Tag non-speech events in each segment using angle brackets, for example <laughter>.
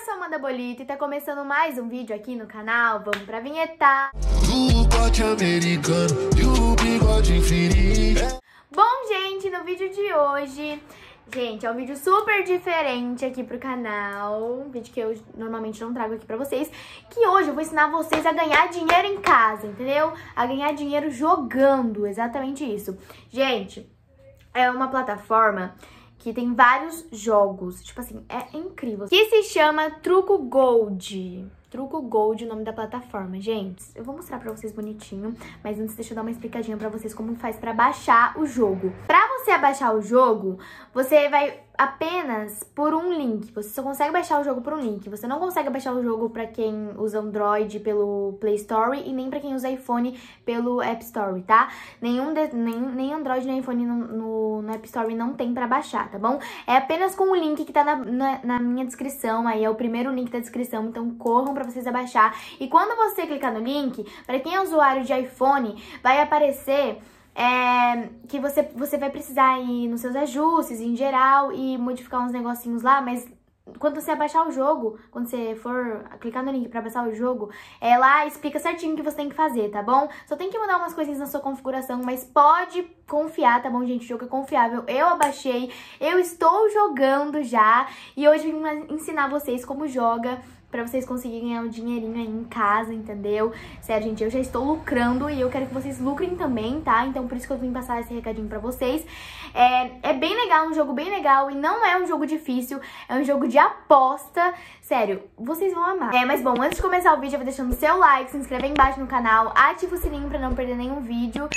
eu sou Amanda Bolito e tá começando mais um vídeo aqui no canal. Vamos pra vinheta! Bom, gente, no vídeo de hoje... Gente, é um vídeo super diferente aqui pro canal, um vídeo que eu normalmente não trago aqui pra vocês, que hoje eu vou ensinar vocês a ganhar dinheiro em casa, entendeu? A ganhar dinheiro jogando, exatamente isso. Gente, é uma plataforma que tem vários jogos. Tipo assim, é incrível. Que se chama Truco Gold. Truco Gold, é o nome da plataforma. Gente, eu vou mostrar pra vocês bonitinho, mas antes deixa eu dar uma explicadinha pra vocês como faz pra baixar o jogo. Pra você abaixar o jogo, você vai apenas por um link. Você só consegue baixar o jogo por um link. Você não consegue baixar o jogo para quem usa Android pelo Play Store e nem para quem usa iPhone pelo App Store, tá? Nenhum de, nem, nem Android nem iPhone no, no, no App Store não tem para baixar, tá bom? É apenas com o link que tá na, na, na minha descrição, aí é o primeiro link da descrição, então corram para vocês baixar E quando você clicar no link, para quem é usuário de iPhone, vai aparecer é, que você, você vai precisar ir nos seus ajustes em geral e modificar uns negocinhos lá, mas quando você abaixar o jogo, quando você for clicar no link para baixar o jogo, ela é, explica certinho o que você tem que fazer, tá bom? Só tem que mudar umas coisinhas na sua configuração, mas pode confiar, tá bom, gente? O jogo é confiável. Eu abaixei, eu estou jogando já e hoje vim ensinar vocês como joga para vocês conseguirem ganhar um dinheirinho aí em casa, entendeu? Sério, gente, eu já estou lucrando e eu quero que vocês lucrem também, tá? Então por isso que eu vim passar esse recadinho pra vocês. É, é bem legal, um jogo bem legal e não é um jogo difícil, é um jogo de aposta. Sério, vocês vão amar. É, mas bom, antes de começar o vídeo, eu vou deixando o seu like, se inscreve aí embaixo no canal, ativa o sininho pra não perder nenhum vídeo.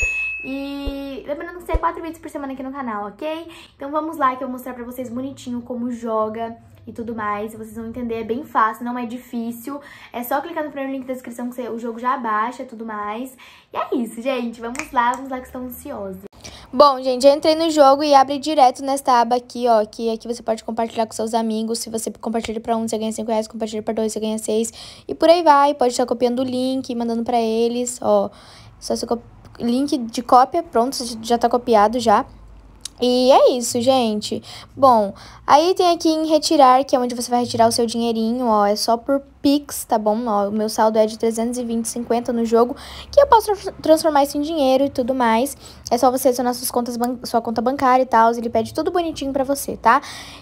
E lembrando que sai é quatro vídeos por semana aqui no canal, ok? Então vamos lá que eu vou mostrar pra vocês bonitinho como joga e tudo mais. Vocês vão entender, é bem fácil, não é difícil. É só clicar no primeiro link da descrição que o jogo já baixa e tudo mais. E é isso, gente. Vamos lá, vamos lá que estão ansiosos. Bom, gente, eu entrei no jogo e abre direto nesta aba aqui, ó, que aqui você pode compartilhar com seus amigos. Se você compartilha pra um, você ganha 5 reais, compartilha pra dois, você ganha 6. E por aí vai, pode estar copiando o link, mandando pra eles, ó. Só se link de cópia, pronto, já tá copiado já. E é isso, gente. Bom, aí tem aqui em retirar, que é onde você vai retirar o seu dinheirinho, ó. É só por Pix, tá bom? Ó, o meu saldo é de 320,50 no jogo, que eu posso transformar isso em dinheiro e tudo mais. É só você adicionar suas contas sua conta bancária e tal, ele pede tudo bonitinho pra você, tá?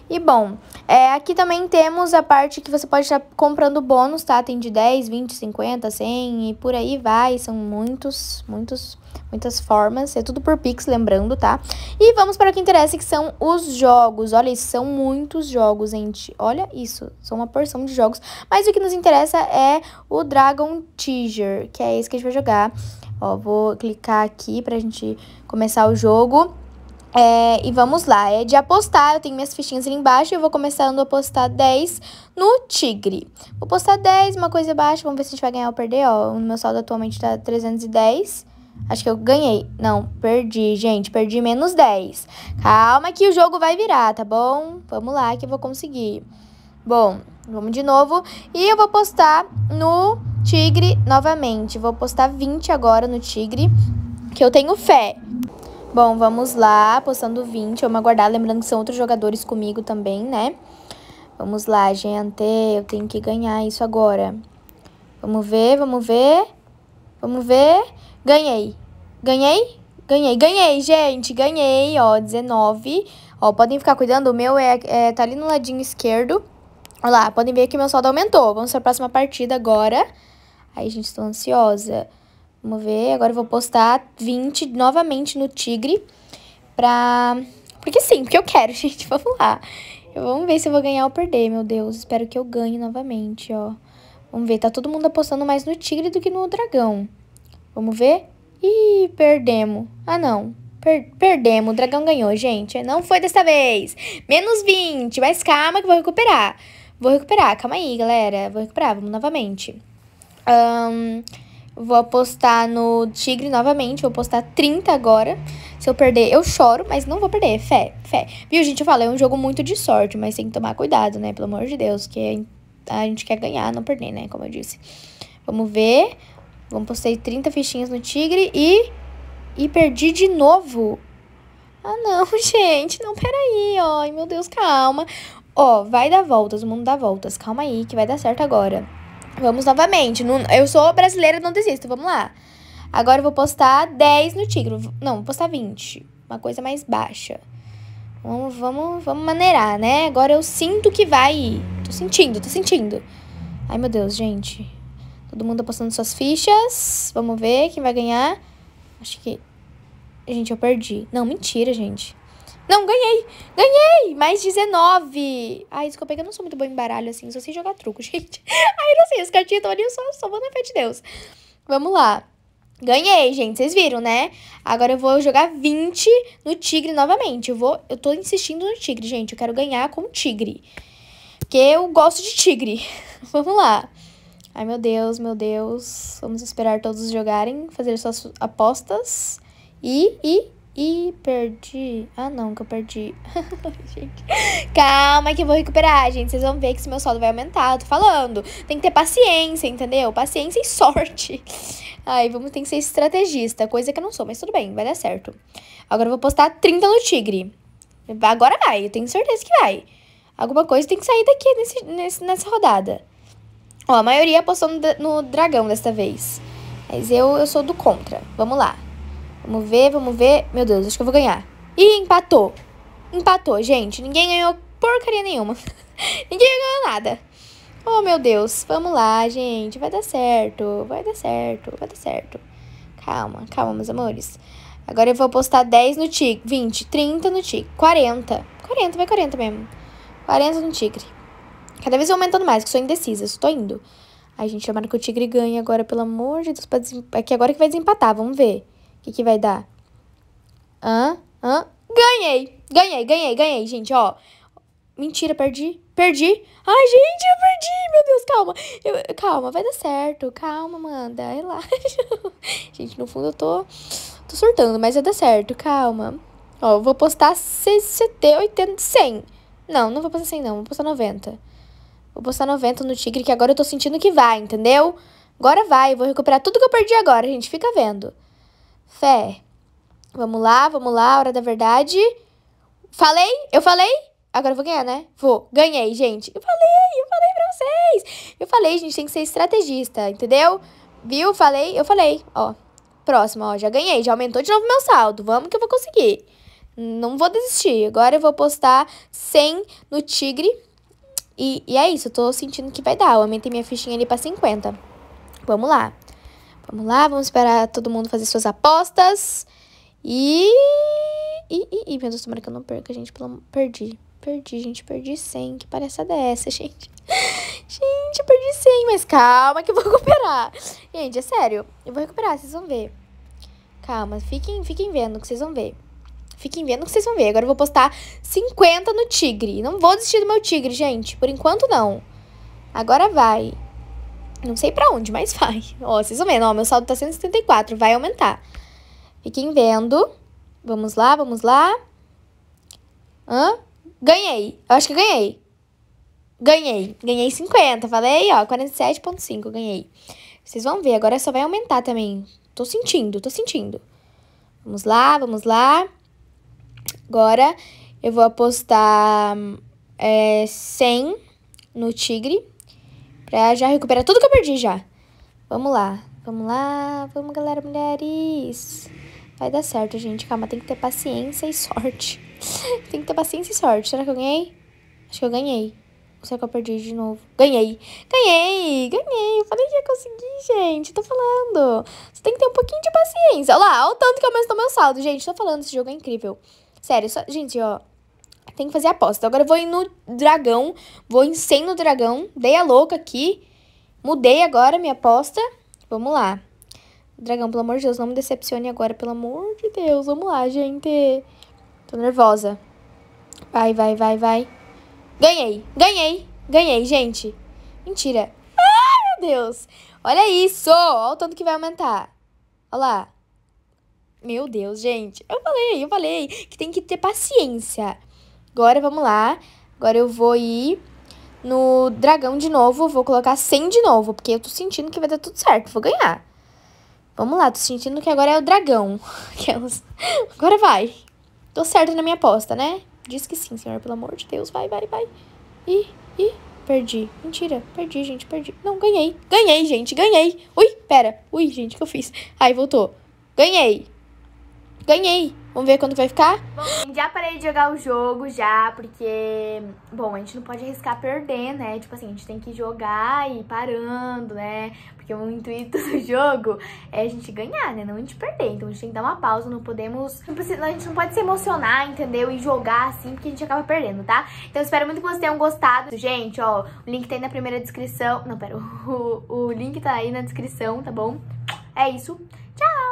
E bom, é, aqui também temos a parte que você pode estar comprando bônus, tá? Tem de 10, 20, 50, 100 e por aí vai. São muitos, muitos muitas formas, é tudo por Pix, lembrando, tá? E vamos para o que interessa, que são os jogos. Olha isso, são muitos jogos, gente. Olha isso, são uma porção de jogos. Mas o que nos interessa é o Dragon Teaser, que é esse que a gente vai jogar. Ó, vou clicar aqui pra gente começar o jogo. É, e vamos lá, é de apostar, eu tenho minhas fichinhas ali embaixo, eu vou começando a apostar 10 no tigre. Vou postar 10, uma coisa baixa, vamos ver se a gente vai ganhar ou perder, ó, o meu saldo atualmente tá 310. Acho que eu ganhei. Não, perdi, gente. Perdi menos 10. Calma que o jogo vai virar, tá bom? Vamos lá que eu vou conseguir. Bom, vamos de novo. E eu vou postar no Tigre novamente. Vou postar 20 agora no Tigre, que eu tenho fé. Bom, vamos lá. Postando 20. Vamos aguardar. Lembrando que são outros jogadores comigo também, né? Vamos lá, gente. Eu tenho que ganhar isso agora. Vamos ver, vamos ver. Vamos ver. Ganhei. Ganhei? Ganhei, ganhei, gente, ganhei, ó, 19. Ó, podem ficar cuidando, o meu é, é, tá ali no ladinho esquerdo. Olha lá, podem ver que meu saldo aumentou. Vamos pra próxima partida agora. Aí, gente, tô ansiosa. Vamos ver, agora eu vou postar 20 novamente no Tigre pra... Porque sim, porque eu quero, <laughs> gente, vamos lá. Eu, vamos ver se eu vou ganhar ou perder, meu Deus. Espero que eu ganhe novamente, ó. Vamos ver, tá todo mundo apostando mais no Tigre do que no Dragão. Vamos ver? Ih, perdemos. Ah, não. Per perdemos. O dragão ganhou, gente. Não foi dessa vez. Menos 20. Mas calma que vou recuperar. Vou recuperar. Calma aí, galera. Vou recuperar. Vamos novamente. Um, vou apostar no tigre novamente. Vou apostar 30 agora. Se eu perder, eu choro, mas não vou perder. Fé, fé. Viu, gente? Eu falo, é um jogo muito de sorte, mas tem que tomar cuidado, né? Pelo amor de Deus, que a gente quer ganhar, não perder, né? Como eu disse. Vamos ver. Compostei 30 fichinhas no Tigre e... E perdi de novo. Ah, não, <laughs> gente. Não, peraí. Ai, meu Deus, calma. Ó, vai dar voltas. O mundo dá voltas. Calma aí, que vai dar certo agora. Vamos novamente. Não, eu sou brasileira, não desisto. Vamos lá. Agora eu vou postar 10 no Tigre. Não, vou postar 20. Uma coisa mais baixa. Vamos, vamos, vamos maneirar, né? Agora eu sinto que vai. Tô sentindo, tô sentindo. Ai, meu Deus, gente. Todo mundo apostando suas fichas. Vamos ver quem vai ganhar. Acho que... Gente, eu perdi. Não, mentira, gente. Não, ganhei! Ganhei! Mais 19! Ai, desculpa, é eu não sou muito boa em baralho, assim. Só sei jogar truco, <laughs> gente. Ai, não sei. As cartinhas estão ali, eu só, só vou na fé de Deus. Vamos lá. Ganhei, gente. Vocês viram, né? Agora eu vou jogar 20 no tigre novamente. Eu, vou, eu tô insistindo no tigre, gente. Eu quero ganhar com o tigre. Porque eu gosto de tigre. <laughs> Vamos lá. Ai meu Deus, meu Deus. Vamos esperar todos jogarem, fazer suas apostas. E, e, e perdi. Ah não, que eu perdi. <laughs> gente. Calma que eu vou recuperar, gente. Vocês vão ver que esse meu saldo vai aumentar. Tô falando. Tem que ter paciência, entendeu? Paciência e sorte. Ai, vamos ter que ser estrategista. Coisa que eu não sou, mas tudo bem, vai dar certo. Agora eu vou postar 30 no tigre. Agora vai, eu tenho certeza que vai. Alguma coisa tem que sair daqui nesse, nesse, nessa rodada. Ó, a maioria apostou no, no dragão desta vez. Mas eu, eu sou do contra. Vamos lá. Vamos ver, vamos ver. Meu Deus, acho que eu vou ganhar. Ih, empatou. Empatou, gente. Ninguém ganhou porcaria nenhuma. <laughs> Ninguém ganhou nada. Oh, meu Deus. Vamos lá, gente. Vai dar certo. Vai dar certo. Vai dar certo. Calma, calma, meus amores. Agora eu vou postar 10 no tigre. 20, 30 no tigre. 40. 40, vai 40 mesmo. 40 no tigre. Cada vez aumentando mais, que sou indecisa, estou indo. a gente, tomara que o Tigre ganhe agora, pelo amor de Deus. Pra desem... Aqui é agora que vai desempatar, vamos ver. O que, que vai dar? Hã? Hã? Ganhei! Ganhei, ganhei, ganhei, gente, ó. Mentira, perdi. Perdi. Ai, gente, eu perdi. Meu Deus, calma. Eu, calma, vai dar certo. Calma, Amanda. Relaxa. <laughs> gente, no fundo eu tô, tô surtando, mas vai dar certo. Calma. Ó, eu vou postar 60, 80, 100. Não, não vou postar 100 não. Vou postar 90. Vou postar 90 no Tigre, que agora eu tô sentindo que vai, entendeu? Agora vai, vou recuperar tudo que eu perdi agora, gente. Fica vendo. Fé. Vamos lá, vamos lá, hora da verdade. Falei? Eu falei? Agora eu vou ganhar, né? Vou. Ganhei, gente. Eu falei, eu falei pra vocês. Eu falei, gente, tem que ser estrategista, entendeu? Viu? Falei, eu falei. Ó, próxima, ó, já ganhei, já aumentou de novo meu saldo. Vamos que eu vou conseguir. Não vou desistir. Agora eu vou postar 100 no Tigre. E, e é isso, eu tô sentindo que vai dar. Eu aumentei minha fichinha ali pra 50. Vamos lá. Vamos lá, vamos esperar todo mundo fazer suas apostas. E... E, e, e meu Deus, tomara que eu não perca, gente. Pelo... Perdi. Perdi, gente. Perdi 100. Que parece dessa, é <laughs> gente. gente, perdi 100. Mas calma que eu vou recuperar. Gente, é sério. Eu vou recuperar, vocês vão ver. Calma, fiquem, fiquem vendo que vocês vão ver. Fiquem vendo que vocês vão ver. Agora eu vou postar 50 no tigre. Não vou desistir do meu tigre, gente. Por enquanto, não. Agora vai. Não sei pra onde, mas <laughs> vai. Ó, vocês vão vendo. Ó, meu saldo tá 174. Vai aumentar. Fiquem vendo. Vamos lá, vamos lá. Hã? Ganhei. Eu acho que ganhei. Ganhei. Ganhei 50. Falei, ó, 47.5. Ganhei. Vocês vão ver. Agora só vai aumentar também. Tô sentindo, tô sentindo. Vamos lá, vamos lá. Agora eu vou apostar é, 100 no tigre. Pra já recuperar tudo que eu perdi já. Vamos lá. Vamos lá. Vamos, galera, mulheres. Vai dar certo, gente. Calma, tem que ter paciência e sorte. <laughs> tem que ter paciência e sorte. Será que eu ganhei? Acho que eu ganhei. Ou será que eu perdi de novo? Ganhei! Ganhei! Ganhei! Eu falei que ia conseguir, gente. Tô falando. Você tem que ter um pouquinho de paciência. Olha lá, olha o tanto que aumentou meu saldo, gente. Tô falando, esse jogo é incrível. Sério, só... gente, ó. Tem que fazer aposta. Agora eu vou ir no dragão. Vou em 100 no dragão. Dei a louca aqui. Mudei agora minha aposta. Vamos lá. Dragão, pelo amor de Deus, não me decepcione agora, pelo amor de Deus. Vamos lá, gente. Tô nervosa. Vai, vai, vai, vai. Ganhei, ganhei, ganhei, gente. Mentira. Ai, meu Deus. Olha isso. Olha o tanto que vai aumentar. Olha lá. Meu Deus, gente falei, eu falei que tem que ter paciência. Agora vamos lá. Agora eu vou ir no dragão de novo, vou colocar 100 de novo, porque eu tô sentindo que vai dar tudo certo, vou ganhar. Vamos lá, tô sentindo que agora é o dragão. <laughs> É agora vai. Tô certa na minha aposta, né? Diz que sim, senhor, pelo amor de Deus. Vai, vai, vai. Ih, ih, perdi. Mentira, perdi, gente, perdi. Não, ganhei. Ganhei, gente, ganhei. Ui, pera. Ui, gente, o que eu fiz? Ai, voltou. Ganhei. Ganhei. Vamos ver quanto vai ficar? Bom, já parei de jogar o jogo já, porque... Bom, a gente não pode arriscar perder, né? Tipo assim, a gente tem que jogar e ir parando, né? Porque o intuito do <laughs> jogo é a gente ganhar, né? Não a gente perder. Então a gente tem que dar uma pausa, não podemos... A gente não pode se emocionar, entendeu? E jogar assim, porque a gente acaba perdendo, tá? Então espero muito que vocês tenham gostado. Gente, ó, o link tem tá na primeira descrição... Não, pera, <laughs> o, o link tá aí na descrição, tá bom? É isso. Tchau!